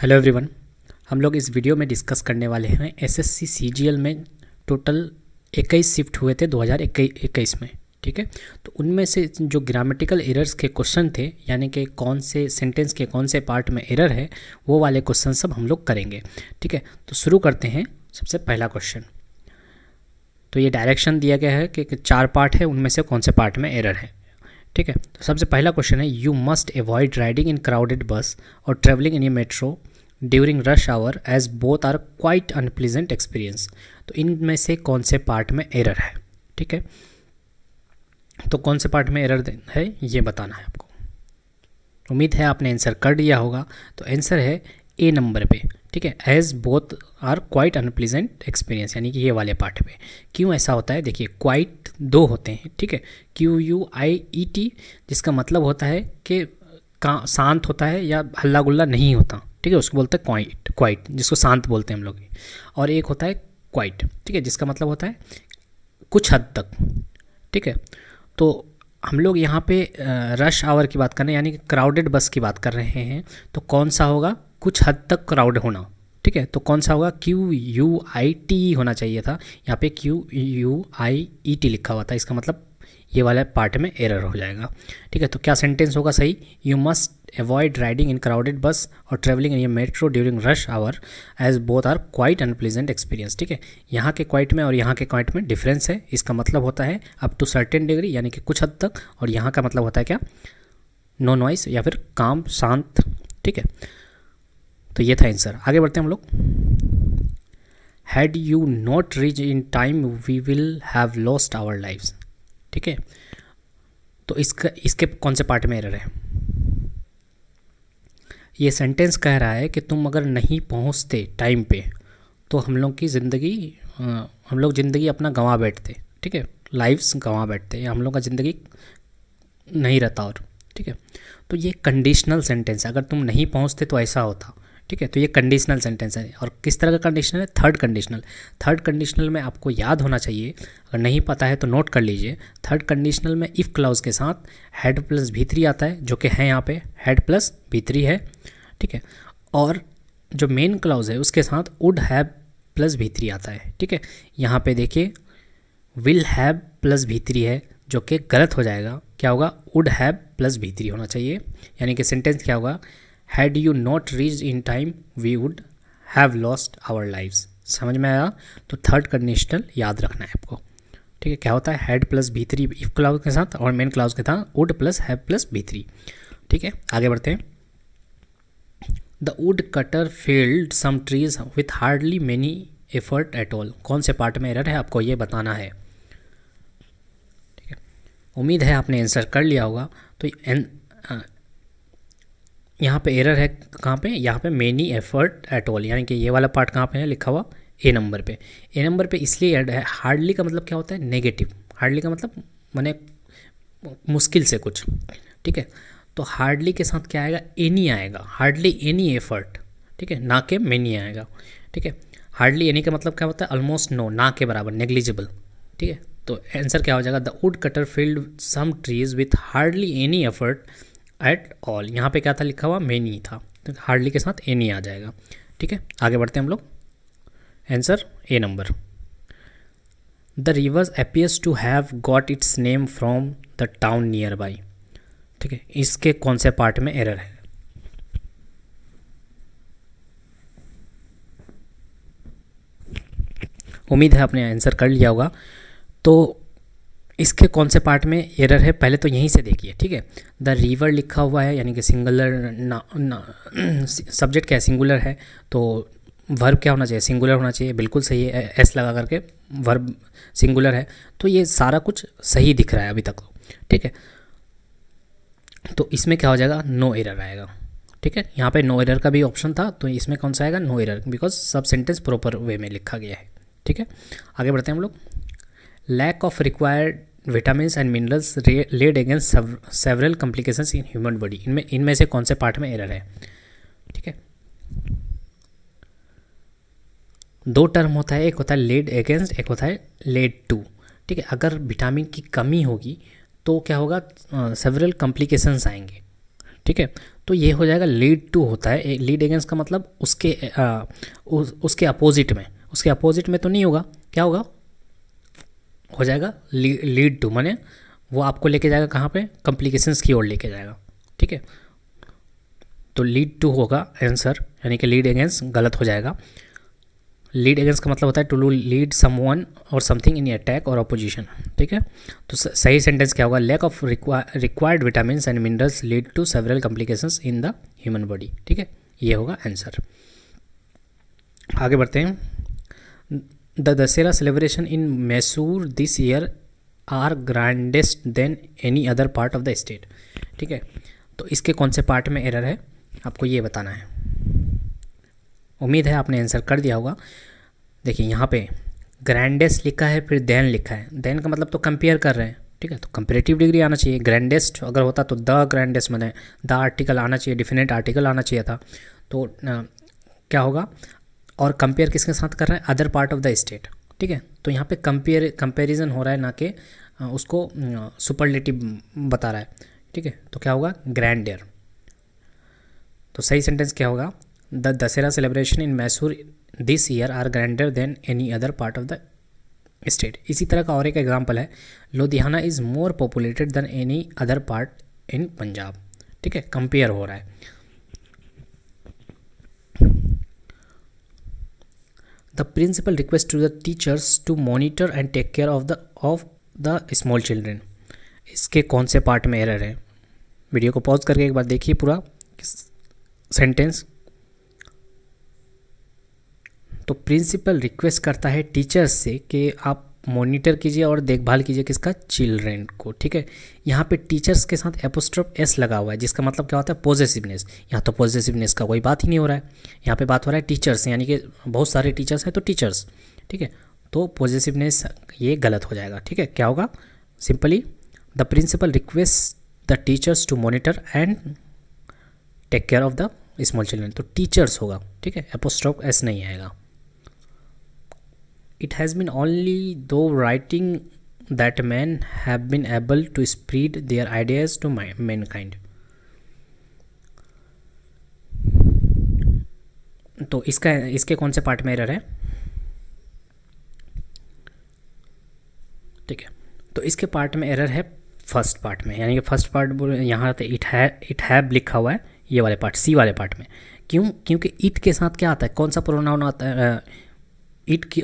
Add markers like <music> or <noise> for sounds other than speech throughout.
Hello everyone हम लोग इस वीडियो में डिस्कस करने वाले हैं एसएससी सीजीएल में टोटल इक्कीस शिफ्ट हुए थे 2021 में ठीक है तो उनमें से जो ग्रामेटिकल एरर्स के क्वेश्चन थे यानी कि कौन से सेंटेंस के कौन से पार्ट में एरर है वो वाले क्वेश्चन सब हम लोग करेंगे ठीक है तो शुरू करते हैं सबसे पहला क्वेश्चन तो ये डायरेक्शन दिया गया है कि चार पार्ट है उनमें से कौन से पार्ट में एरर है ठीक है तो सबसे पहला क्वेश्चन है you must avoid riding in crowded bus और travelling in a metro during rush hour as both are quite unpleasant experience तो इनमें से कौन से पार्ट में एरर है ठीक है तो कौन से पार्ट में एरर है ये बताना है आपको उम्मीद है आपने आंसर कर लिया होगा तो आंसर है ए नंबर पे ठीक है as both are quite unpleasant experience यानी कि ये वाले पार्ट पे क्यों ऐसा होता है देखिए क्वाइट दो होते हैं ठीक है Q U I E T जिसका मतलब होता है कि शांत होता है या हल्ला गुल्ला नहीं होता ठीक है उसको बोलते हैं क्वाइट क्वाइट जिसको शांत बोलते हैं हम लोग और एक होता है क्वाइट ठीक है जिसका मतलब होता है कुछ हद तक ठीक है तो हम लोग यहाँ पे रश आवर की बात कर रहे हैं यानी कि क्राउडेड बस की बात कर रहे हैं तो कौन सा होगा कुछ हद तक क्राउड होना ठीक है तो कौन सा होगा क्यू यू आई टी होना चाहिए था यहाँ पे Q U I E T लिखा हुआ था इसका मतलब ये वाला पार्ट में एरर हो जाएगा ठीक है तो क्या सेंटेंस होगा सही you must avoid riding in crowded bus और traveling in a metro during rush hour as both are quite unpleasant experience ठीक है यहाँ के क्वाइट में और यहाँ के क्वाइट में डिफरेंस है इसका मतलब होता है अप टू सर्टेन डिग्री यानी कि कुछ हद तक और यहाँ का मतलब होता है क्या नो नॉइस या फिर काम शांत ठीक है तो ये था आंसर आगे बढ़ते हैं हम लोग had you not reach in time we will have lost our life ठीक है तो इसका इसके कौन से पार्ट में एरर है ये सेंटेंस कह रहा है कि तुम अगर नहीं पहुंचते टाइम पे तो हम लोग की ज़िंदगी हम लोग ज़िंदगी अपना गंवा बैठते ठीक है लाइफ्स गंवा बैठते या हम लोग का ज़िंदगी नहीं रहता और ठीक है तो ये कंडीशनल सेंटेंस है अगर तुम नहीं पहुंचते तो ऐसा होता ठीक है तो ये कंडीशनल सेंटेंस है और किस तरह का कंडीशनल है थर्ड कंडीशनल थर्ड कंडीशनल में आपको याद होना चाहिए अगर नहीं पता है तो नोट कर लीजिए थर्ड कंडीशनल में इफ़ क्लाउज के साथ हेड प्लस भीतरी आता है जो कि है यहाँ पे हेड प्लस भीतरी है ठीक है और जो मेन क्लाउज है उसके साथ वुड हैव प्लस भीतरी आता है ठीक है यहाँ पे देखिए विल हैव प्लस भीतरी है जो कि गलत हो जाएगा क्या होगा वुड हैव प्लस भीतरी होना चाहिए यानी कि सेंटेंस क्या होगा had you not reach in time we would have lost our life समझ में आया तो थर्ड कंडीशनल याद रखना है आपको ठीक है क्या होता है हेड प्लस भीतरी इफ क्लाउज के साथ और मेन क्लाउज के साथ वुड प्लस हैव प्लस भीतरी ठीक है आगे बढ़ते हैं the woodcutter felled some trees with hardly many effort at all कौन से पार्ट में एरर है आपको ये बताना है ठीक है उम्मीद है आपने आंसर कर लिया होगा तो एन यहाँ पे एरर है कहाँ पे यहाँ पे मेनी एफर्ट एट ऑल यानी कि ये वाला पार्ट कहाँ पे है लिखा हुआ ए नंबर पे ए नंबर पे इसलिए एड है हार्डली का मतलब क्या होता है नेगेटिव हार्डली का मतलब मैंने मुश्किल से कुछ ठीक है तो हार्डली के साथ क्या आएगा एनी आएगा हार्डली एनी एफर्ट ठीक है ना के मेनी आएगा ठीक है हार्डली एनी का मतलब क्या होता है ऑलमोस्ट नो ना के बराबर नेग्लिजिबल ठीक है तो आंसर क्या हो जाएगा the woodcutter felled some trees with hardly any effort at all यहाँ पे क्या था लिखा हुआ मेनी था तो हार्डली के साथ एनी आ जाएगा ठीक है आगे बढ़ते हैं हम लोग answer A number the rivers appears to have got its name from the town nearby ठीक है इसके कौन से पार्ट में एरर है उम्मीद है आपने आंसर कर लिया होगा तो इसके कौन से पार्ट में एरर है पहले तो यहीं से देखिए ठीक है द रिवर लिखा हुआ है यानी कि सिंगुलर ना, सब्जेक्ट क्या है सिंगुलर है तो वर्ब क्या होना चाहिए सिंगुलर होना चाहिए बिल्कुल सही है एस लगा करके वर्ब सिंगुलर है तो ये सारा कुछ सही दिख रहा है अभी तक ठीक है तो इसमें क्या हो जाएगा नो एरर आएगा ठीक है यहाँ पे नो एरर का भी ऑप्शन था तो इसमें कौन सा आएगा नो एरर बिकॉज सब सेंटेंस प्रॉपर वे में लिखा गया है ठीक है आगे बढ़ते हैं हम लोग lack of required vitamin and minerals led against several complication in human body इनमें इनमें से कौन से पार्ट में एरर है ठीक है दो टर्म होता है एक होता है लेड अगेंस्ट एक होता है लेड टू ठीक है अगर विटामिन की कमी होगी तो क्या होगा सेवरल कॉम्प्लिकेशंस आएंगे ठीक है तो ये हो जाएगा लीड टू होता है लीड अगेंस्ट का मतलब उसके आ, उस, उसके अपोजिट में उसके अपोजिट में तो नहीं होगा क्या होगा हो जाएगा लीड टू माने वो आपको लेके जाएगा कहाँ पे कॉम्प्लिकेशंस की ओर लेके जाएगा ठीक है तो लीड टू होगा आंसर यानी कि लीड अगेंस्ट गलत हो जाएगा लीड अगेंस्ट का मतलब होता है टू लू लीड सम वन और समथिंग इन अटैक और अपोजिशन ठीक है तो सही सेंटेंस क्या होगा lack of required vitamin and minerals lead to several complications in the human body ठीक है ये होगा आंसर आगे बढ़ते हैं the Dussehra celebration in Mysore this year are grandest than any other part of the state ठीक है तो इसके कौन से पार्ट में एरर है आपको ये बताना है उम्मीद है आपने आंसर कर दिया होगा देखिए यहाँ पे ग्रैंडेस्ट लिखा है फिर देन लिखा है देन का मतलब तो कंपेयर कर रहे हैं ठीक है तो कंपेरेटिव डिग्री आना चाहिए ग्रैंडेस्ट अगर होता तो द ग्रैंडेस्ट मैंने द आर्टिकल आना चाहिए डिफिनेट आर्टिकल आना चाहिए था तो आ, क्या होगा और कंपेयर किसके साथ कर रहे हैं other part of the state ठीक है तो यहाँ पे कंपेयर कंपेरिजन हो रहा है ना कि उसको सुपरलेटिव बता रहा है ठीक है तो क्या होगा ग्रैंड तो सही सेंटेंस क्या होगा the Dussehra celebration in Mysore this year are grander than any other part of the state इसी तरह का और एक एग्जाम्पल है Ludhiana is more populated than any other part in Punjab ठीक है कंपेयर हो रहा है the principal request to the teachers to monitor and take care of the of the small children इसके कौन से पार्ट में एरर है वीडियो को पॉज करके एक बार देखिए पूरा सेंटेंस तो प्रिंसिपल रिक्वेस्ट करता है टीचर्स से कि आप मॉनिटर कीजिए और देखभाल कीजिए किसका चिल्ड्रेन को ठीक है यहाँ पे टीचर्स के साथ एपोस्ट्रॉप एस लगा हुआ है जिसका मतलब क्या होता है पॉजिटिवनेस यहाँ तो पॉजिटिवनेस का कोई बात ही नहीं हो रहा है यहाँ पे बात हो रहा है टीचर्स यानी कि बहुत सारे टीचर्स हैं तो टीचर्स ठीक है तो पॉजिटिवनेस ये गलत हो जाएगा ठीक है क्या होगा simply the principal request the teachers to monitor and take care of the small children तो टीचर्स होगा ठीक है एपोस्ट्रॉप एस नहीं आएगा it has been only though writing that men have been able to spread their ideas to mankind. तो इसका इसके कौन से पार्ट में एरर है ठीक है तो इसके पार्ट में एरर है फर्स्ट पार्ट में यानी कि फर्स्ट पार्ट यहाँ इट है इट हैब लिखा हुआ है ये वाले पार्ट सी वाले पार्ट में क्यों क्योंकि इट के साथ क्या आता है कौन सा प्रोनाउन आता है ईट की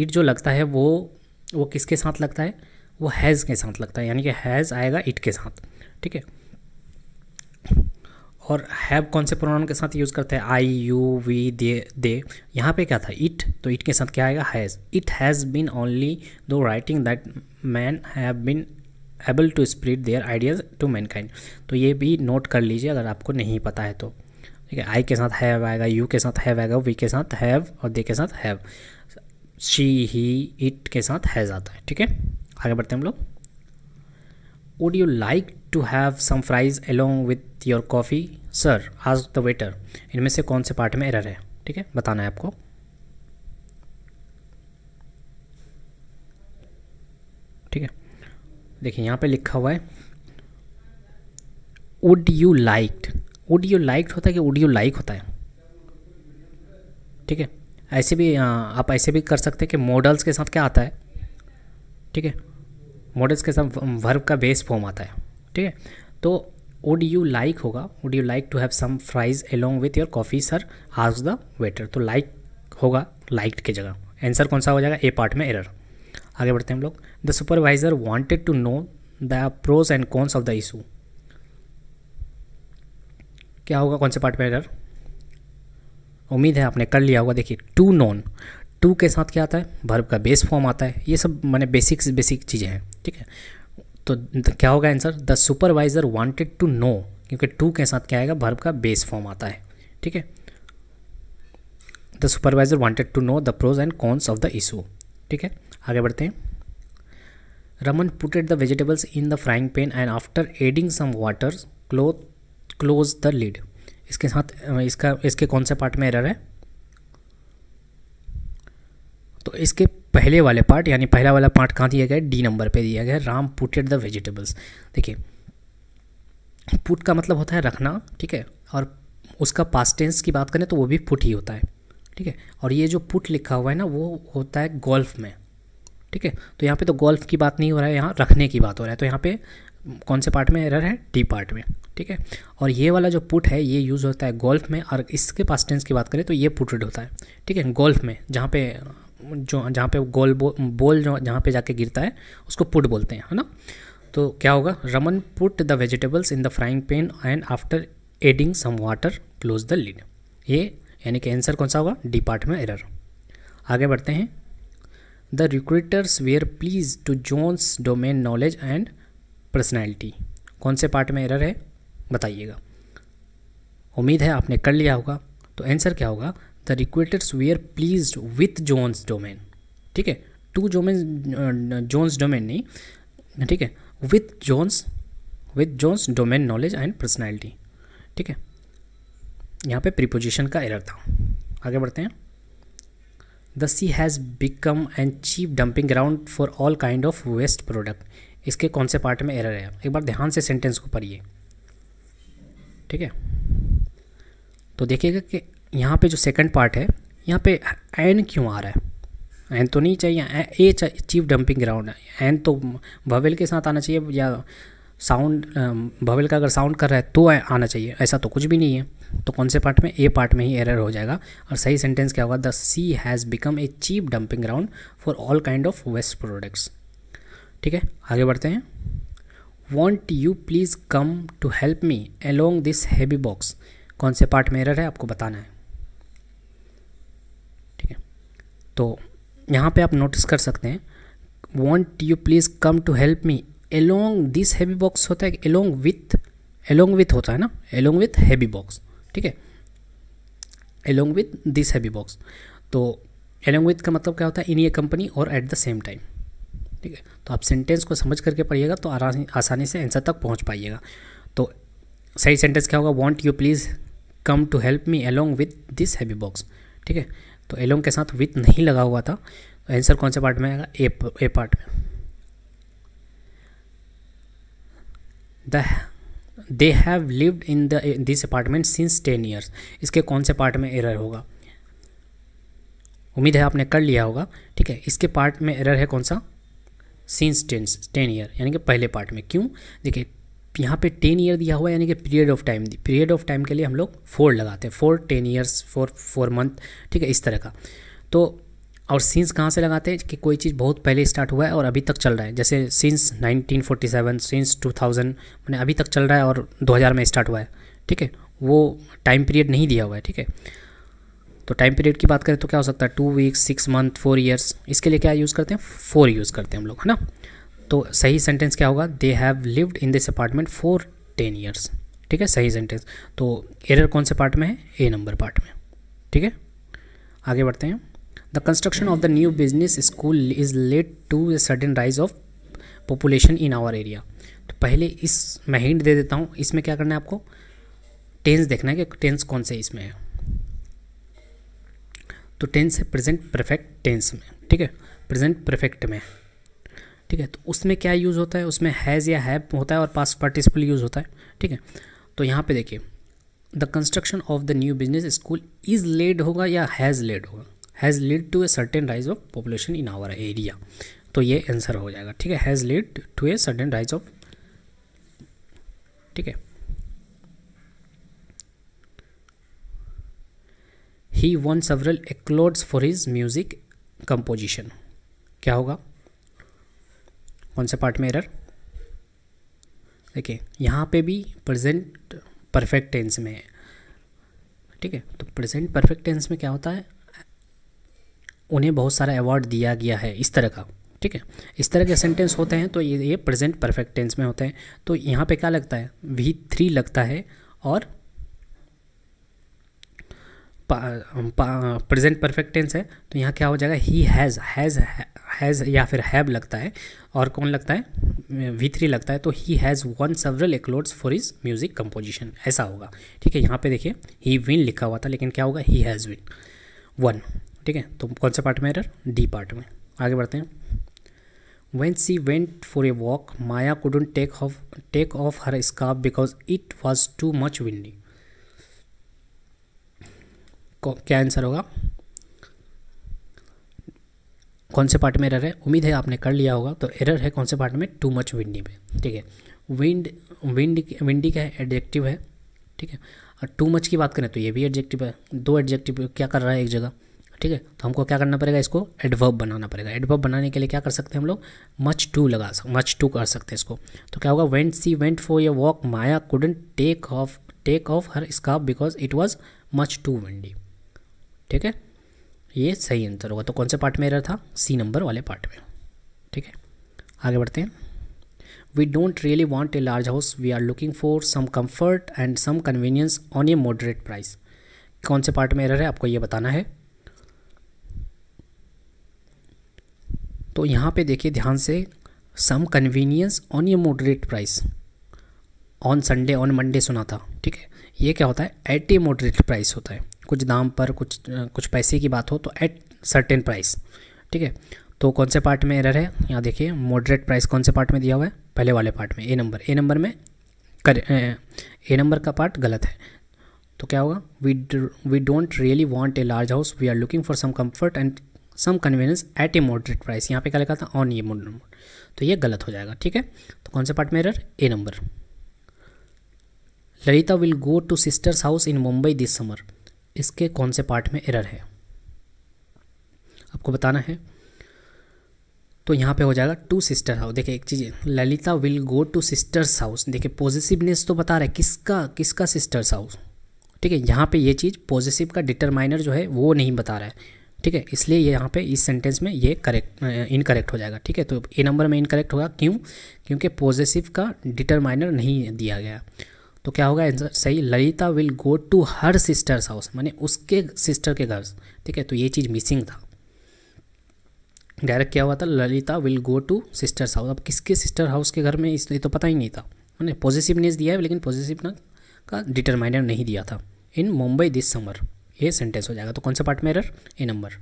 ईट जो लगता है वो वो किसके साथ लगता है वो हैज़ के साथ लगता है यानी कि हैज़ आएगा इट के साथ ठीक है और हैव कौन से प्रोनाउन के साथ यूज़ करते हैं आई यू वी दे दे यहाँ पे क्या था इट तो इट के साथ क्या आएगा has it has been only through writing that man have been able to spread their ideas to mankind तो ये भी नोट कर लीजिए अगर आपको नहीं पता है तो ठीक है आई के साथ हैव आएगा यू के साथ हैव आएगा वी के साथ हैव और दे के साथ हैव शी ही इट के साथ हैज़ आता है ठीक है आगे बढ़ते हैं हम लोग would you like to have some fries along with your coffee sir आज द वेटर इनमें से कौन से पार्ट में एरर है ठीक है बताना है आपको ठीक है देखिए यहाँ पे लिखा हुआ है would you like would you like होता है कि वुड यू लाइक होता है ठीक है ऐसे भी हाँ, आप ऐसे भी कर सकते हैं कि मॉडल्स के साथ क्या आता है ठीक है मॉडल्स के साथ वर्ब का बेस फॉर्म आता है ठीक है तो वुड यू लाइक होगा would you like to have some fries along with your coffee sir आज द वेटर तो लाइक होगा लाइक की जगह आंसर कौन सा हो जाएगा ए पार्ट में एरर आगे बढ़ते हैं हम लोग the supervisor wanted to know the pros and cons of the issue क्या होगा कौन से पार्ट में एरर उम्मीद है आपने कर लिया होगा देखिए टू नॉन टू के साथ क्या आता है भर्व का बेस फॉर्म आता है ये सब मैंने बेसिक बेसिक चीज़ें हैं ठीक है तो क्या होगा answer the supervisor wanted to know क्योंकि टू के साथ क्या आएगा भर्व का बेस फॉर्म आता है ठीक है the supervisor wanted to know the pros and cons of the issue ठीक है आगे बढ़ते हैं Raman putted the vegetables in the frying pan and after adding some water cloth close the lid इसके साथ इसका इसके कौन से पार्ट में एरर है तो इसके पहले वाले पार्ट यानी पहला वाला पार्ट कहाँ दिया गया डी नंबर पे दिया गया है राम पुटेड द वेजिटेबल्स देखिए पुट का मतलब होता है रखना ठीक है और उसका पास टेंस की बात करें तो वो भी पुट ही होता है ठीक है और ये जो पुट लिखा हुआ है ना वो होता है गोल्फ में ठीक है तो यहाँ पे तो गोल्फ की बात नहीं हो रहा है यहाँ रखने की बात हो रहा है तो यहाँ पे कौन से पार्ट में एरर है डी पार्ट में ठीक है और ये वाला जो पुट है ये यूज़ होता है गोल्फ में और इसके पास टेंस की बात करें तो ये पुटेड होता है ठीक है गोल्फ में जहाँ पे जो जहाँ पे गोल बो, बॉल जो जहाँ पे जाके गिरता है उसको पुट बोलते हैं है ना तो क्या होगा Raman put the vegetables in the frying pan and after adding some water close the lid ये यानी कि आंसर कौन सा होगा डी पार्ट में एरर आगे बढ़ते हैं the recruiters were please to John's domain knowledge and personality कौन से पार्ट में एरर है बताइएगा उम्मीद है आपने कर लिया होगा तो आंसर क्या होगा the recruiters were please with John's domain ठीक है टू जोमेन जोन्स डोमेन नहीं ठीक है with John's with John's domain knowledge and personality ठीक है यहाँ पे प्रीपोजिशन का एरर था आगे बढ़ते हैं the sea has become an cheap dumping ground for all kind of waste product इसके कौन से पार्ट में एरर है एक बार ध्यान से सेंटेंस को पढ़िए ठीक है तो देखिएगा कि यहाँ पे जो सेकंड पार्ट है यहाँ पे एन क्यों आ रहा है एन तो नहीं चाहिए ए चीफ डंपिंग ग्राउंड है एन तो भवेल के साथ आना चाहिए या साउंड भवेल का अगर साउंड कर रहा है तो आना चाहिए ऐसा तो कुछ भी नहीं है तो कौन से पार्ट में ए पार्ट में ही एरर हो जाएगा और सही सेंटेंस क्या होगा the sea has become a cheap dumping ground for all kind of waste products ठीक है आगे बढ़ते हैं won't you please come to help me along this heavy box कौन से पार्ट में एरर है आपको बताना है ठीक है तो यहाँ पे आप नोटिस कर सकते हैं won't you please come to help me along this heavy box होता है एलोंग विथ एलोंग विथ होता है ना एलोंग विथ हैवी बॉक्स ठीक है along with this heavy box तो एलोंग विथ का मतलब क्या होता है इन ए कंपनी और एट द सेम टाइम ठीक है तो आप सेंटेंस को समझ करके पढ़िएगा तो आसानी से आंसर तक पहुँच पाइएगा तो सही सेंटेंस क्या होगा won't you please come to help me along with this heavy box ठीक है तो एलोंग के साथ विथ नहीं लगा हुआ था आंसर तो कौन से पार्ट में आएगा ए ए पार्ट में the they have lived in the this apartment since ten years इसके कौन से पार्ट में एरर होगा उम्मीद है आपने कर लिया होगा ठीक है इसके पार्ट में एरर है कौन सा सिंस टेंस टेन ईयर यानी कि पहले पार्ट में क्यों देखिए यहाँ पे टेन ईयर दिया हुआ है यानी कि period of time period of time के लिए हम लोग फोर लगाते हैं for ten years for for month ठीक है इस तरह का तो और सिंस कहाँ से लगाते हैं कि कोई चीज़ बहुत पहले स्टार्ट हुआ है और अभी तक चल रहा है जैसे सिंस 1947 सिंस 2000 मैंने अभी तक चल रहा है और 2000 में स्टार्ट हुआ है ठीक है वो टाइम पीरियड नहीं दिया हुआ है ठीक है तो टाइम पीरियड की बात करें तो क्या हो सकता है two weeks six month for years इसके लिए क्या यूज़ करते हैं फोर यूज़ करते हैं हम लोग है ना तो सही सेंटेंस क्या होगा they have lived in this apartment for ten years ठीक है सही सेंटेंस तो एरर कौन से पार्ट में है ए नंबर पार्ट में ठीक है आगे बढ़ते हैं the construction of the new business school is led to a sudden rise of population in our area तो पहले इस मैं हिंट दे देता हूँ इसमें क्या करना है आपको टेंस देखना है कि टेंस कौन से इसमें है तो टेंस है प्रेजेंट परफेक्ट टेंस में ठीक है प्रेजेंट परफेक्ट में ठीक है तो उसमें क्या यूज़ होता है उसमें हैज़ या हैव होता है और पास पार्टिसिपल यूज़ होता है ठीक है तो यहाँ पे देखिए the construction of the new business school is led होगा या हैज़ लेड होगा has lead to a certain rise of population in our area तो ये आंसर हो जाएगा ठीक है has lead to a certain rise of ठीक है he won several accolades for his music composition क्या होगा कौन से पार्ट में एरर देखिए यहाँ पे भी प्रेजेंट परफेक्ट टेंस में है ठीक है तो प्रेजेंट परफेक्ट टेंस में क्या होता है उन्हें बहुत सारा अवार्ड दिया गया है इस तरह का ठीक है इस तरह के सेंटेंस होते हैं तो ये ये प्रेजेंट परफेक्ट टेंस में होते हैं तो यहाँ पे क्या लगता है वी थ्री लगता है और प्रेजेंट परफेक्ट टेंस है तो यहाँ क्या हो जाएगा ही हैज़ हैज़ हैज़ या फिर हैव लगता है और कौन लगता है वी थ्री लगता है तो he has won several accolades for his music composition ऐसा होगा ठीक है यहाँ पे देखिए ही विन लिखा हुआ था लेकिन क्या होगा ही हैज़ विन वन ठीक है तो कौन से पार्ट में एरर डी पार्ट में आगे बढ़ते हैं when she went for a walk Maya couldn't take off take off her scarf because it was too much windy क्या आंसर होगा कौन से पार्ट में एरर है उम्मीद है आपने कर लिया होगा तो एरर है कौन से पार्ट में टू मच विंडी में ठीक है विंड विंड विंडी का एडजेक्टिव है ठीक है और टू मच की बात करें तो ये भी एडजेक्टिव है दो एडजेक्टिव क्या कर रहा है एक जगह ठीक है तो हमको क्या करना पड़ेगा इसको एडवर्ब बनाना पड़ेगा एडवर्ब बनाने के लिए क्या कर सकते हैं हम लोग मच टू लगा सक मच टू कर सकते हैं इसको तो क्या होगा went she went for your walk Maya couldn't take off take off her scarf because it was much too windy ठीक है ये सही आंसर होगा तो कौन से पार्ट में एरर था सी नंबर वाले पार्ट में ठीक है आगे बढ़ते हैं we don't really want a large house we are looking for some comfort and some convenience on a moderate price कौन से पार्ट में एरर है आपको ये बताना है तो यहाँ पे देखिए ध्यान से some convenience on a moderate price on Sunday on Monday सुना था ठीक है ये क्या होता है एट ए मॉडरेट प्राइस होता है कुछ दाम पर कुछ कुछ पैसे की बात हो तो एट सर्टेन प्राइस ठीक है तो कौन से पार्ट में एरर है यहाँ देखिए मॉडरेट प्राइस कौन से पार्ट में दिया हुआ है पहले वाले पार्ट में ए नंबर ए नंबर में कर ए नंबर का पार्ट गलत है तो क्या होगा we we don't really want a large house we are looking for some comfort and some convenience at a moderate price यहाँ पे क्या लिखा था ऑन ये मॉडरेट तो ये गलत हो जाएगा ठीक है तो कौन से पार्ट में error A number Lalita will go to sister's house in Mumbai this summer इसके कौन से पार्ट में एरर है आपको बताना है तो यहाँ पे हो जाएगा टू सिस्टर हाउस देखिए एक चीज़ Lalita will go to sister's house देखिए पॉजिटिवनेस तो बता रहा है किसका किसका सिस्टर्स हाउस ठीक है यहाँ पे ये चीज़ पॉजिटिव का डिटरमाइनर जो है वो नहीं बता रहा है ठीक है इसलिए ये यहाँ पे इस सेंटेंस में ये करेक्ट इनकरेक्ट हो जाएगा ठीक है तो ए नंबर में इनकरेक्ट होगा क्यों क्योंकि पॉजिटिव का डिटरमाइनर नहीं दिया गया तो क्या होगा आंसर सही Lalita will go to her sister's house माने उसके सिस्टर के घर ठीक है तो ये चीज़ मिसिंग था डायरेक्ट क्या हुआ था Lalita will go to sister's house अब किसके सिस्टर हाउस के घर में इस ये तो पता ही नहीं था मैंने पॉजिटिवनेस दिया है लेकिन पॉजिटिव का डिटरमाइनर नहीं दिया था इन मुंबई दिस समर ये सेंटेंस हो जाएगा तो कौन सा पार्ट में error A number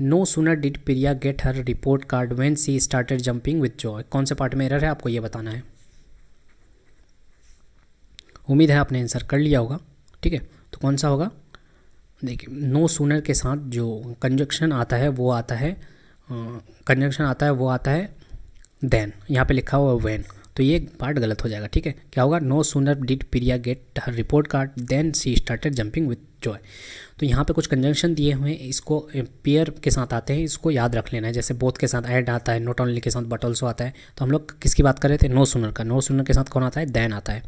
no sooner did Priya get her report card when she started jumping with joy कौन से पार्ट में एरर है आपको ये बताना है उम्मीद है आपने आंसर कर लिया होगा ठीक है तो कौन सा होगा देखिए नो सूनर के साथ जो कंजक्शन आता है वो आता है कंजक्शन आता है वो आता है देन यहाँ पे लिखा हुआ वैन तो ये पार्ट गलत हो जाएगा ठीक है क्या होगा no sooner did Priya get her report card then she started jumping with joy तो यहाँ पे कुछ कंजंक्शन दिए हुए हैं इसको पेयर के साथ आते हैं इसको याद रख लेना है जैसे बोथ के साथ ऐड आता है नोट ऑनली के साथ बटल्सो आता है तो हम लोग किसकी बात कर रहे थे नो सूनर का नो सूनर के साथ कौन आता है देन आता है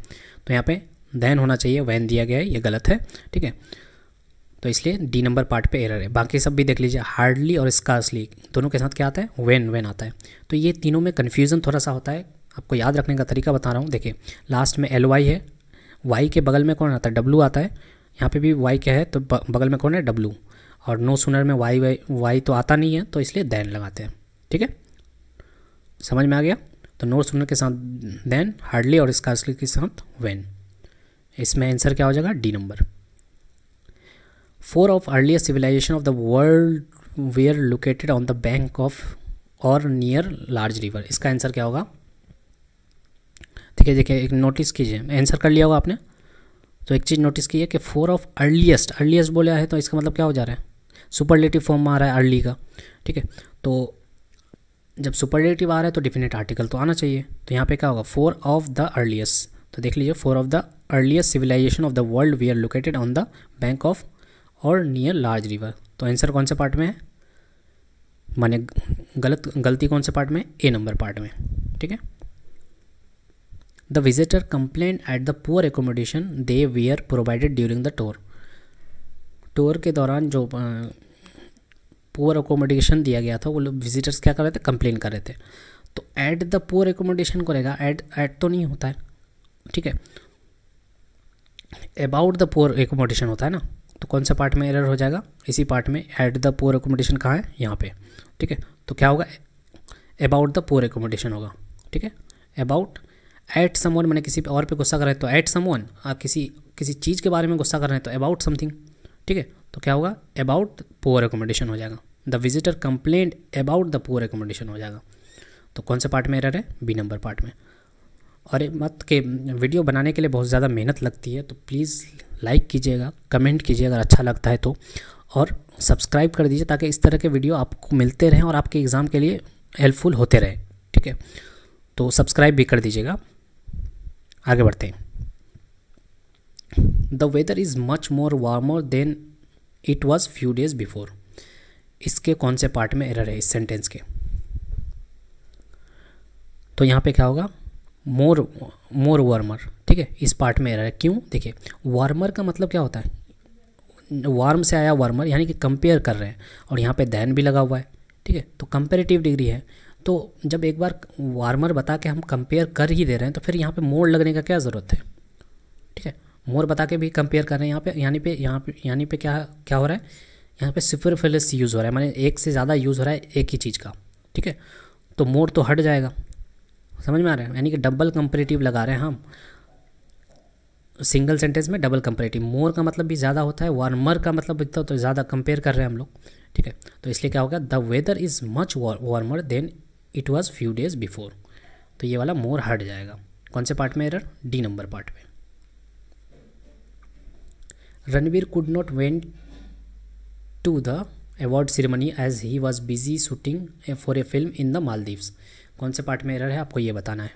तो यहाँ पे देन होना चाहिए वैन दिया गया है ये गलत है ठीक है तो इसलिए डी नंबर पार्ट पे एरर है बाकी सब भी देख लीजिए हार्डली और स्कासली दोनों के साथ क्या आता है वैन वैन आता है तो ये तीनों में कन्फ्यूज़न थोड़ा सा होता है आपको याद रखने का तरीका बता रहा हूँ देखिए लास्ट में एल वाई है वाई के बगल में कौन आता है डब्लू आता है यहाँ पर भी वाई क्या है तो बगल में कौन है डब्लू और नो सुनर में वाई वाई वाई तो आता नहीं है तो इसलिए दैन लगाते हैं ठीक है समझ में आ गया तो नोट्स सुनर के साथ देन हार्डली और स्कार्सली के साथ वेन इसमें आंसर क्या हो जाएगा D number four of earliest civilization of the world were located on the bank of or near large river इसका आंसर क्या होगा ठीक है देखिए एक नोटिस कीजिए आंसर कर लिया होगा आपने तो एक चीज़ नोटिस की है कि फोर ऑफ अर्लीस्ट अर्लीस्ट बोला है तो इसका मतलब क्या हो जा रहा है सुपरलेटिव फॉर्म में आ रहा है अर्ली का ठीक है तो जब सुपरलेटिव आ रहा है तो डिफिनेट आर्टिकल तो आना चाहिए तो यहाँ पे क्या होगा फोर ऑफ द अर्लीस्ट तो देख लीजिए four of the earliest civilization of the world we are located on the bank of or near large river तो आंसर कौन से पार्ट में है माने गलत गलती कौन से पार्ट में ए नंबर पार्ट में ठीक है the visitor complain at the poor accommodation they we are provided during the tour tour के दौरान जो पुअर एकोमोडेशन दिया गया था वो लोग विजिटर्स क्या कर रहे थे कंप्लेन कर रहे थे तो ऐड द पुअर एकोमोडेशन करेगा ऐड ऐड तो नहीं होता है ठीक है अबाउट द पुअर एकोमोडेशन होता है ना तो कौन से पार्ट में एरर हो जाएगा इसी पार्ट में एट द पुअर एकोमोडेशन कहाँ है यहाँ पे ठीक है तो क्या होगा अबाउट द पुअर एकोमोडेशन होगा ठीक है अबाउट ऐट समवन मैंने किसी और पे गुस्सा कर रहे हैं तो ऐट समवन आप किसी किसी चीज़ के बारे में गुस्सा कर रहे हैं तो अबाउट समथिंग ठीक है तो क्या होगा अबाउट पोअर एकोमोडेशन हो जाएगा the visitor complaint about the poor accommodation हो जाएगा तो कौन से पार्ट में एरर है बी नंबर पार्ट में और मत के वीडियो बनाने के लिए बहुत ज़्यादा मेहनत लगती है तो प्लीज़ लाइक कीजिएगा कमेंट कीजिए अगर अच्छा लगता है तो और सब्सक्राइब कर दीजिए ताकि इस तरह के वीडियो आपको मिलते रहें और आपके एग्ज़ाम के लिए हेल्पफुल होते रहे ठीक है तो सब्सक्राइब भी कर दीजिएगा आगे बढ़ते हैं the weather is much more warmer than it was few days before इसके कौन से पार्ट में एरर है इस सेंटेंस के तो यहाँ पे क्या होगा मोर मोर वार्मर ठीक है इस पार्ट में एरर है क्यों देखिए वार्मर का मतलब क्या होता है वार्म से आया वार्मर यानी कि कंपेयर कर रहे हैं और यहाँ पे दैन भी लगा हुआ है ठीक है तो कंपेरेटिव डिग्री है तो जब एक बार वार्मर बता के हम कंपेयर कर ही दे रहे हैं तो फिर यहाँ पे मोड़ लगने का क्या ज़रूरत है ठीक है मोर बता के भी कंपेयर कर रहे हैं यहाँ पे यानी पे यहाँ पे यानी पे क्या क्या हो रहा है यहाँ पे सुपरफिलियस यूज़ हो रहा है मैंने एक से ज़्यादा यूज़ हो रहा है एक ही चीज़ का ठीक है तो मोर तो हट जाएगा समझ में आ रहा है यानी कि डबल कंपेरेटिव लगा रहे हैं हम सिंगल सेंटेंस में डबल कंपेरेटिव मोर का मतलब भी ज़्यादा होता है वार्मर का मतलब इतना तो ज़्यादा कंपेयर कर रहे हैं हम लोग ठीक है तो इसलिए क्या होगा the weather is much warmer than it was few days before तो ये वाला मोर हट जाएगा कौन से पार्ट में एरर डी नंबर पार्ट में Ranveer could not went to the award ceremony as he was busy shooting for a film in the Maldives कौन से पार्ट में एरर है आपको ये बताना है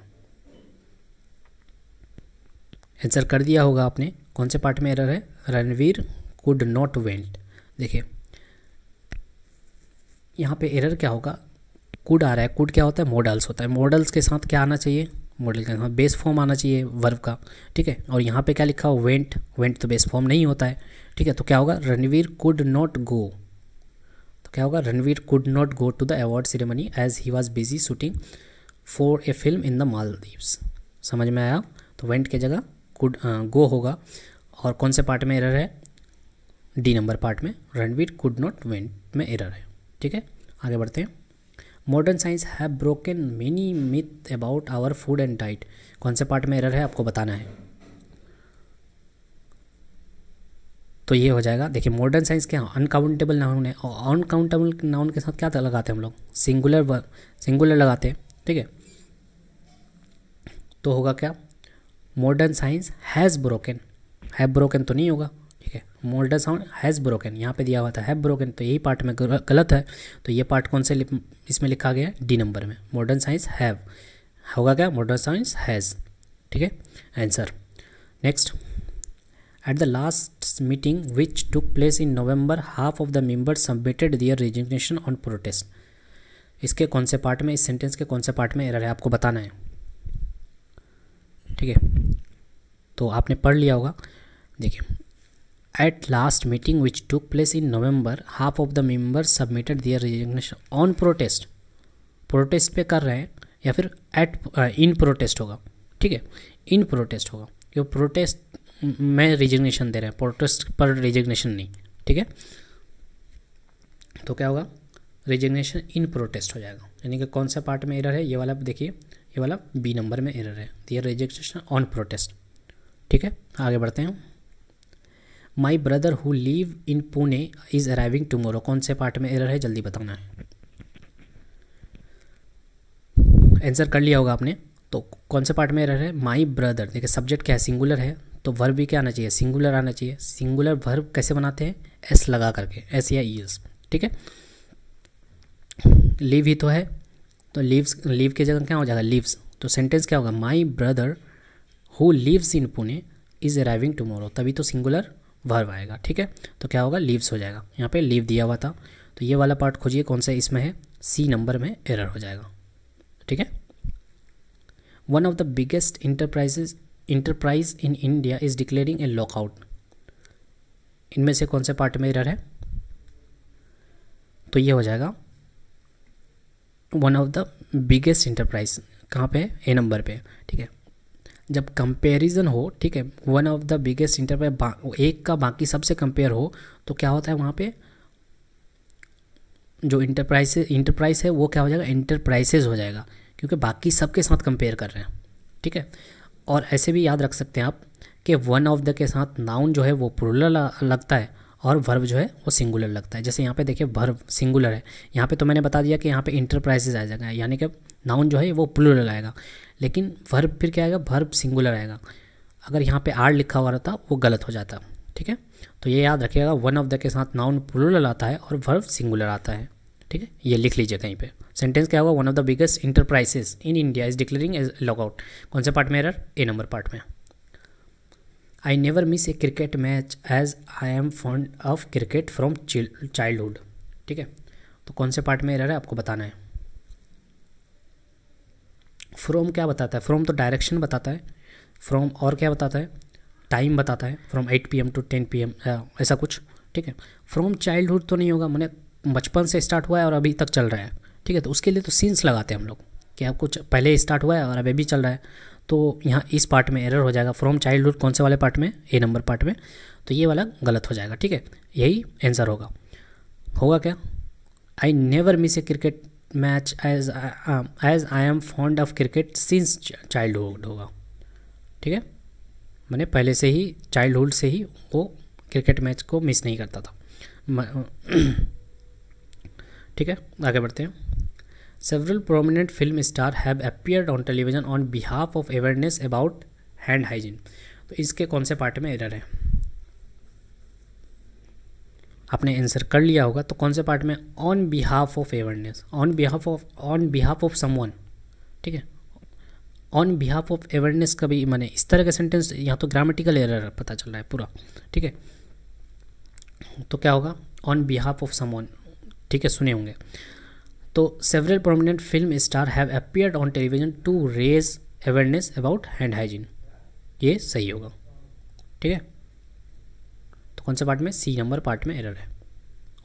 आंसर कर दिया होगा आपने कौन से पार्ट में एरर है रणवीर कुड नॉट वेंट देखिए यहाँ पे एरर क्या होगा कुड आ रहा है कुड क्या होता है मॉडल्स होता है मॉडल्स के साथ क्या आना चाहिए मॉडल का बेस हाँ, फॉर्म आना चाहिए वर्व का ठीक है और यहाँ पे क्या लिखा हो वेंट वेंट तो बेस फॉर्म नहीं होता है ठीक है तो क्या होगा रणवीर कुड नॉट गो तो क्या होगा Ranveer could not go to the award ceremony as he was busy shooting for a film in the Maldives समझ में आया तो वेंट की जगह कुड गो होगा और कौन से पार्ट में एरर है डी नंबर पार्ट में रणवीर कुड नॉट वेंट में एरर है ठीक है आगे बढ़ते हैं modern science have broken many myth about our food and diet कौन से पार्ट में एरर है आपको बताना है तो ये हो जाएगा देखिए मॉडर्न साइंस के अनकाउंटेबल नाउन है और अनकाउंटेबल नाउन के साथ क्या लगाते हैं हम लोग सिंगुलर सिंगुलर लगाते हैं ठीक है तो होगा क्या modern science has broken have broken तो नहीं होगा ठीक है मोल्डर साउंड हैज़ ब्रोकन यहाँ पे दिया हुआ था हैव ब्रोकन तो यही पार्ट में गलत है तो ये पार्ट कौन से इसमें लिखा गया है डी नंबर में मॉडर्न साइंस हैव होगा क्या मॉडर्न साइंस हैज़ ठीक है answer next at the last meeting which took place in November half of the member submitted their resignation on protest इसके कौन से पार्ट में इस सेंटेंस के कौन से पार्ट में एरर है आपको बताना है ठीक है तो आपने पढ़ लिया होगा देखिए At last meeting which took place in November half of the member submitted their resignation on protest protest पे कर रहे हैं या फिर एट इन प्रोटेस्ट होगा ठीक है इन प्रोटेस्ट होगा क्यों प्रोटेस्ट में रिजिग्नेशन दे रहे हैं प्रोटेस्ट पर रिजिग्नेशन नहीं ठीक है तो क्या होगा रिजिग्नेशन इन प्रोटेस्ट हो जाएगा यानी कि कौन सा पार्ट में एरर है ये वाला देखिए ये वाला बी नंबर में एरर है दियर रिजिग्नेशन ऑन प्रोटेस्ट ठीक है आगे बढ़ते हैं my brother who live in Pune is arriving tomorrow कौन से पार्ट में एरर है जल्दी बताना है आंसर कर लिया होगा आपने तो कौन से पार्ट में एरर है माई ब्रदर देखिए सब्जेक्ट क्या है सिंगुलर है तो वर्ब भी क्या आना चाहिए सिंगुलर आना चाहिए सिंगुलर वर्ब कैसे बनाते हैं एस लगा करके एस या ई एस ठीक है लीव ही तो है तो लीव्स लीव की जगह क्या हो जाएगा लीव्स तो सेंटेंस क्या होगा my brother who lives in Pune is arriving tomorrow तभी तो सिंगुलर वर्व आएगा ठीक है तो क्या होगा लीव्स हो जाएगा यहाँ पे लीव दिया हुआ था तो ये वाला पार्ट खोजिए कौन सा इसमें है सी नंबर में एरर हो जाएगा ठीक है one of the biggest enterprises enterprise in India is declaring a lockout इनमें से कौन से पार्ट में एरर है तो ये हो जाएगा one of the biggest enterprise कहाँ पे ए नंबर पे ठीक है जब कंपैरिजन हो ठीक है one of the biggest enterprise एक का बाकी सबसे कंपेयर हो तो क्या होता है वहाँ पे जो इंटरप्राइज इंटरप्राइज है वो क्या हो जाएगा इंटरप्राइजेज हो जाएगा क्योंकि बाकी सबके साथ कंपेयर कर रहे हैं ठीक है और ऐसे भी याद रख सकते हैं आप कि वन ऑफ द के साथ नाउन जो है वो प्लूरल लगता है और वर्ब जो है वो सिंगुलर लगता है जैसे यहाँ पे देखिए वर्ब सिंगुलर है यहाँ पे तो मैंने बता दिया कि यहाँ पे इंटरप्राइजेज आ जाएगा यानी कि नाउन जो है वो प्लूरल आएगा लेकिन वर्ब फिर क्या आएगा वर्ब सिंगुलर आएगा अगर यहाँ पे आर लिखा हुआ रहता वो गलत हो जाता ठीक है तो ये याद रखिएगा वन ऑफ द के साथ नाउन प्लुरल आता है और वर्ब सिंगुलर आता है ठीक है ये लिख लीजिए कहीं पे सेंटेंस क्या होगा one of the biggest enterprises in India is declaring as lockout कौन से पार्ट में एरर ए नंबर पार्ट में I never miss a cricket match as I am fond of cricket from childhood ठीक है तो कौन से पार्ट में एरर है आपको बताना है फ्रॉम क्या बताता है फ्रॉम तो डायरेक्शन बताता है फ्रॉम और क्या बताता है टाइम बताता है from eight P to ten P ऐसा कुछ ठीक है फ्रॉम चाइल्डहुड तो नहीं होगा मैंने बचपन से स्टार्ट हुआ है और अभी तक चल रहा है ठीक है तो उसके लिए तो सीन्स लगाते हैं हम लोग कि आप कुछ पहले स्टार्ट हुआ है और अभी भी चल रहा है तो यहाँ इस पार्ट में एरर हो जाएगा फ्रॉम चाइल्डहुड कौन से वाले पार्ट में ए नंबर पार्ट में तो ये वाला गलत हो जाएगा ठीक है यही आंसर होगा होगा क्या I never miss a cricket match as as I am fond of cricket since childhood होगा ठीक है मैंने पहले से ही चाइल्डहुड से ही वो क्रिकेट मैच को मिस नहीं करता था <clears throat> ठीक है आगे बढ़ते हैं several prominent film star have appeared on television on behalf of awareness about hand hygiene तो इसके कौन से पार्ट में एरर है आपने आंसर कर लिया होगा तो कौन से पार्ट में on behalf of awareness on behalf of on behalf of someone ठीक है ऑन बिहाफ ऑफ अवेयरनेस का भी मैंने इस तरह का सेंटेंस यहाँ तो ग्रामेटिकल एरर पता चल रहा है पूरा ठीक है तो क्या होगा ऑन बिहाफ ऑफ समवन ठीक है सुने होंगे तो several prominent film star have appeared on television to raise awareness about hand hygiene ये सही होगा ठीक है कौन से पार्ट में सी नंबर पार्ट में एरर है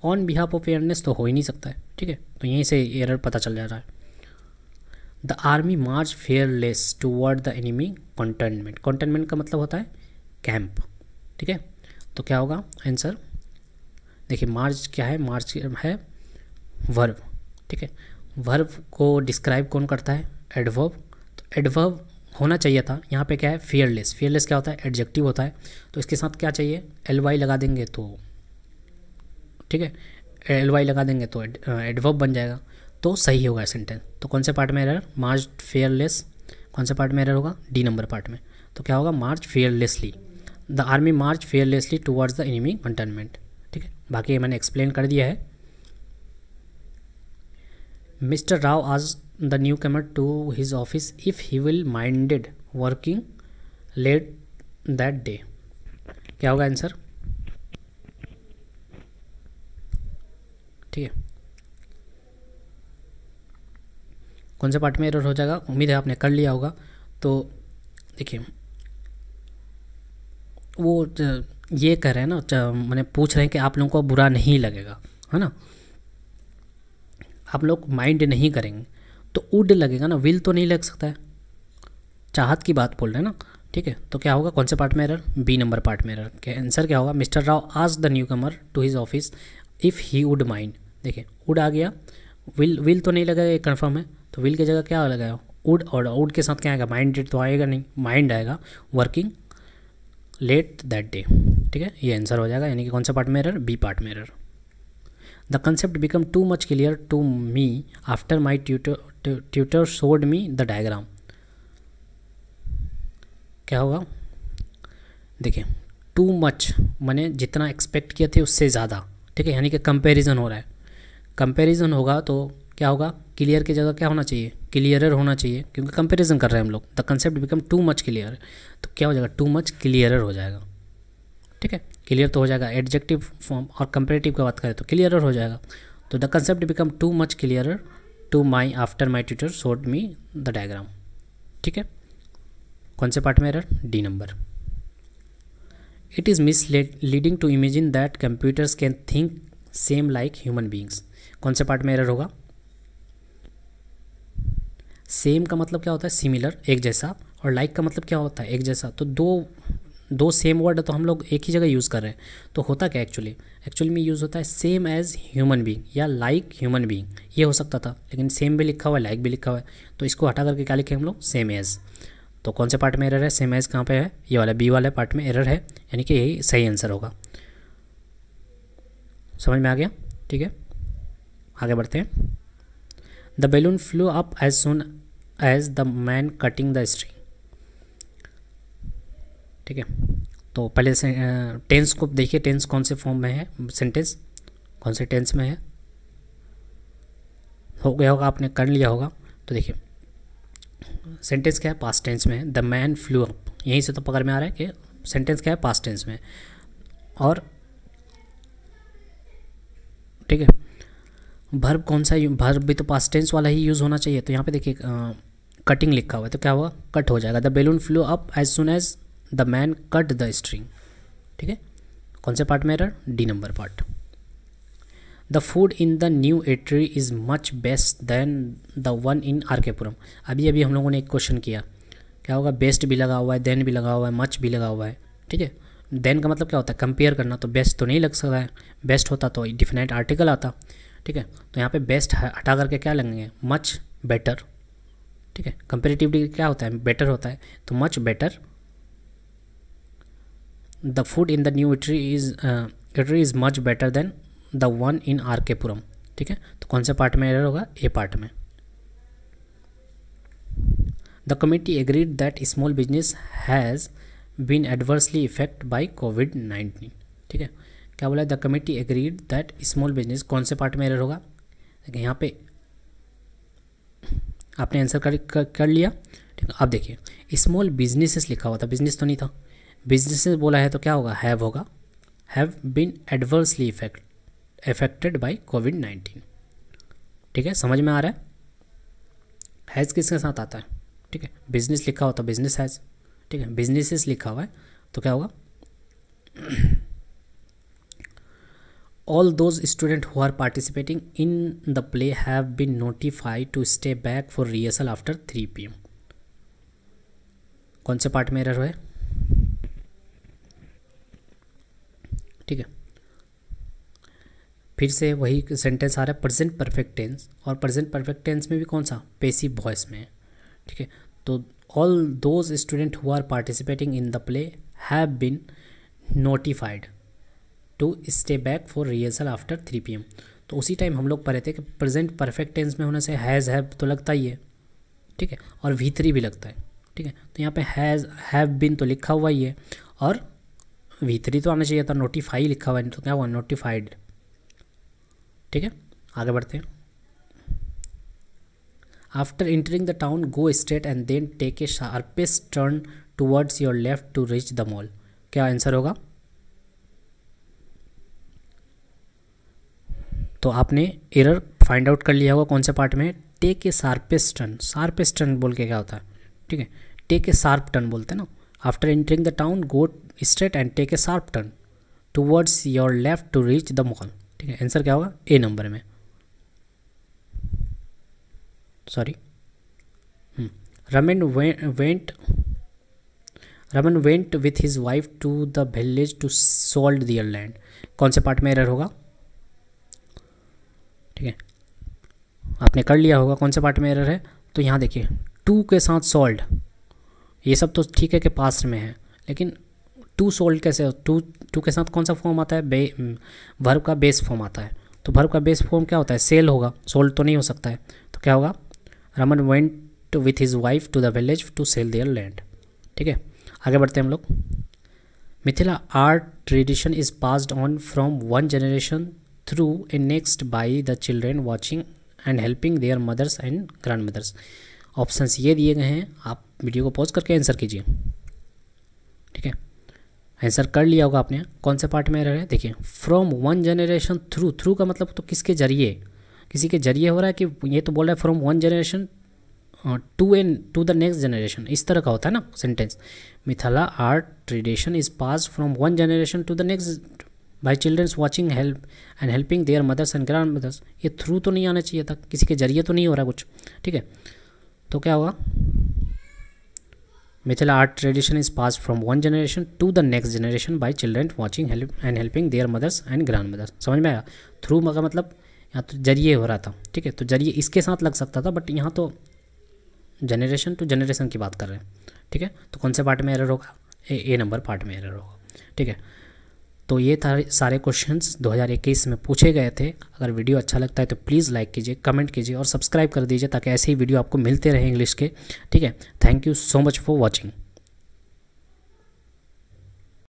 ऑन बिहाफ ऑफ एयरनेस तो हो ही नहीं सकता है ठीक है तो यहीं से एरर पता चल जा रहा है the army march fearless toward the enemy containment containment का मतलब होता है कैंप ठीक है तो क्या होगा आंसर देखिए मार्च क्या है मार्च है वर्व ठीक है वर्व को डिस्क्राइब कौन करता है एडवर्व तो एडवर्व होना चाहिए था यहाँ पे क्या है फेयरलेस फेयरलेस क्या होता है एडजेक्टिव होता है तो इसके साथ क्या चाहिए एल वाई लगा देंगे तो ठीक है एल वाई लगा देंगे तो एडवर्ब बन जाएगा तो सही होगा सेंटेंस तो कौन से पार्ट में एरर मार्च फेयरलेस कौन से पार्ट में एरर होगा डी नंबर पार्ट में तो क्या होगा march fearlessly the army march fearlessly towards the enemy containment ठीक है बाकी मैंने एक्सप्लेन कर दिया है मिस्टर राव आज the new comer to his office if he will minded working late that day क्या होगा आंसर ठीक है कौन से पार्ट में एरर हो जाएगा उम्मीद है आपने कर लिया होगा तो देखिए वो ये कह रहे हैं ना मैंने पूछ रहे हैं कि आप लोगों को बुरा नहीं लगेगा है ना आप लोग माइंड नहीं करेंगे तो उड लगेगा ना विल तो नहीं लग सकता है चाहत की बात बोल रहे हैं ना ठीक है तो क्या होगा कौन से पार्ट में एरर बी नंबर पार्ट में एरर आंसर क्या होगा मिस्टर राव आज the new comer to his office if he would mind देखिए वुड आ गया विल विल तो नहीं लगा ये कन्फर्म है तो विल की जगह क्या लगाया वुड और वुड के साथ क्या आएगा माइंडेड तो आएगा नहीं माइंड आएगा वर्किंग लेट दैट डे ठीक है ये आंसर हो जाएगा यानी कि कौन सा पार्ट में एरर बी पार्ट में error the concept become too much clear to me after my tutor tutor showed me the diagram क्या होगा देखिए टू मच मैंने जितना एक्सपेक्ट किया थे उससे ज़्यादा ठीक है यानी कि कंपैरिजन हो रहा है कंपैरिजन होगा तो क्या होगा क्लियर की जगह क्या होना चाहिए क्लियरर होना चाहिए क्योंकि कंपैरिजन कर रहे हैं हम लोग the concept become too much clear तो क्या हो जाएगा टू मच क्लियरर हो जाएगा ठीक है क्लियर तो हो जाएगा एडजेक्टिव फॉर्म और कंपेरेटिव की बात करें तो क्लियरर हो जाएगा तो the concept become too much clearer to my after my tutor showed me the diagram ठीक है कौन से पार्ट में error D number it is misleading to imagine that computers can think same like human beings कौन से part में error होगा same का मतलब क्या होता है सिमिलर एक जैसा और लाइक like का मतलब क्या होता है एक जैसा तो दो दो सेम वर्ड है तो हम लोग एक ही जगह यूज़ कर रहे हैं तो होता क्या एक्चुअली एक्चुअली में यूज़ होता है सेम एज ह्यूमन बींग या लाइक ह्यूमन बींग ये हो सकता था लेकिन सेम भी लिखा हुआ है लाइक भी लिखा हुआ है तो इसको हटा करके क्या लिखे हम लोग सेम एज तो कौन से पार्ट में एरर है सेम एज कहाँ पे है ये वाला बी वाले पार्ट में एरर है यानी कि यही सही आंसर होगा समझ में आ गया ठीक है आगे बढ़ते हैं the balloon flew up as soon as the man cutting the string ठीक है तो पहले टेंस को देखिए टेंस कौन से फॉर्म में है सेंटेंस कौन से टेंस में है हो गया होगा आपने कर लिया होगा तो देखिए सेंटेंस क्या है पास्ट टेंस में द मैन फ्लू अप यहीं से तो पकड़ में आ रहा है कि सेंटेंस क्या है पास्ट टेंस में और ठीक है भर्ब कौन सा भर्ब भी तो पास्ट टेंस वाला ही यूज़ होना चाहिए तो यहाँ पे देखिए कटिंग लिखा हुआ है तो क्या हुआ कट हो जाएगा the balloon flew up as soon as the man cut the string ठीक है कौन से पार्ट में error D number part the food in the new एट्री is much best then the one in are केपुरम अभी अभी हम लोगों ने एक क्वेश्चन किया क्या होगा बेस्ट भी लगा हुआ है देन भी लगा हुआ है मच भी लगा हुआ है ठीक है देन का मतलब क्या होता है कंपेयर करना तो बेस्ट तो नहीं लग सकता है बेस्ट होता तो डिफिनेट आर्टिकल आता ठीक है तो यहाँ पे बेस्ट हटा करके क्या लगेंगे मच बेटर ठीक है कंपेरेटिवली क्या होता है बेटर होता है तो much better the food in the new eatery is uh, eatery is much better than the one in R K Puram ठीक है तो कौन से पार्ट में एरर होगा ए पार्ट में the committee agreed that small business has been adversely effect by Covid nineteen ठीक है क्या बोला the committee agreed that small business कौन से पार्ट में एरर होगा देखिए यहाँ पे आपने आंसर कर, कर, कर लिया ठीक है आप देखिए स्मॉल बिजनेसेस लिखा हुआ था बिजनेस तो नहीं था बिजनेस बोला है तो क्या होगा हैव होगा have been adversely effect effected by Covid nineteen ठीक है समझ में आ रहा है हैज़ किसके साथ आता है ठीक है बिजनेस लिखा होता है बिजनेस हैज़ ठीक है बिजनेसेस लिखा हुआ है तो क्या होगा all those student who are participating in the play have been notified to stay back for rehearsal after three P M कौन से पार्ट में एरर है ठीक है फिर से वही सेंटेंस आ रहा है प्रेजेंट परफेक्ट टेंस और प्रेजेंट परफेक्ट टेंस में भी कौन सा पेसिव वॉइस में ठीक है तो all those student who are participating in the play have been notified to stay back for rehearsal after three P M तो उसी टाइम हम लोग पढ़े थे कि प्रेजेंट परफेक्ट टेंस में होने से हैज़ हैव तो लगता ही है ठीक है और भीतरी भी लगता है ठीक है तो यहाँ पे हैज़ हैव बिन तो लिखा हुआ ही है और वी थ्री तो आना चाहिए था नोटिफाई लिखा हुआ है तो क्या हुआ नोटिफाइड ठीक है आगे बढ़ते हैं after entering the town go straight and then take a sharpest turn towards your left to reach the mall क्या आंसर होगा तो आपने एरर फाइंड आउट कर लिया होगा कौन से पार्ट में take a sharpest turn sharpest turn बोल के क्या होता है ठीक है टेक ए शार्प टर्न बोलते हैं ना After entering the town, go straight and take a sharp turn towards your left to reach the mall. ठीक है आंसर क्या होगा ए नंबर में sorry Raman went Raman went with his wife to the village to sold their land कौन से part में error होगा ठीक है आपने कर लिया होगा कौन से पार्ट में एरर है तो यहाँ देखिए टू के साथ सोल्ड ये सब तो ठीक है कि पास्ट में है लेकिन टू सोल्ड कैसे टू टू के साथ कौन सा फॉर्म आता है बे वर्ब mm, का बेस फॉर्म आता है तो वर्ब का बेस फॉर्म क्या होता है सेल होगा सोल्ड तो नहीं हो सकता है तो क्या होगा Raman went with his wife to the village to sell their land ठीक है आगे बढ़ते हैं हम लोग Mithila art tradition is passed on from one generation through a next by the children watching and helping their mothers and grandmothers options ये दिए गए हैं आप वीडियो को पॉज करके आंसर कीजिए ठीक है आंसर कर लिया होगा आपने कौन से पार्ट में रह रहे हैं देखिए from one generation through through का मतलब तो किसके जरिए किसी के जरिए हो रहा है कि ये तो बोल रहा है from one generation to an to the next generation इस तरह का होता है ना sentence Mithila art tradition is pass from one generation to the next by childrens watching help and helping their mothers and grand mothers ये through तो नहीं आना चाहिए था किसी के जरिए तो नहीं हो रहा कुछ ठीक है तो क्या होगा Mithila art tradition is pass from one generation to the next generation by children watching and helping their mothers and grand mothers समझ में आया थ्रू का मतलब यहाँ तो जरिए हो रहा था ठीक है तो जरिए इसके साथ लग सकता था बट यहाँ तो जनरेशन टू जनरेशन की बात कर रहे हैं ठीक है तो कौन से पार्ट में एरर होगा ए नंबर पार्ट में एरर होगा ठीक है तो ये था सारे क्वेश्चंस 2021 में पूछे गए थे अगर वीडियो अच्छा लगता है तो प्लीज़ लाइक कीजिए कमेंट कीजिए और सब्सक्राइब कर दीजिए ताकि ऐसे ही वीडियो आपको मिलते रहे इंग्लिश के ठीक है thank you so much for watching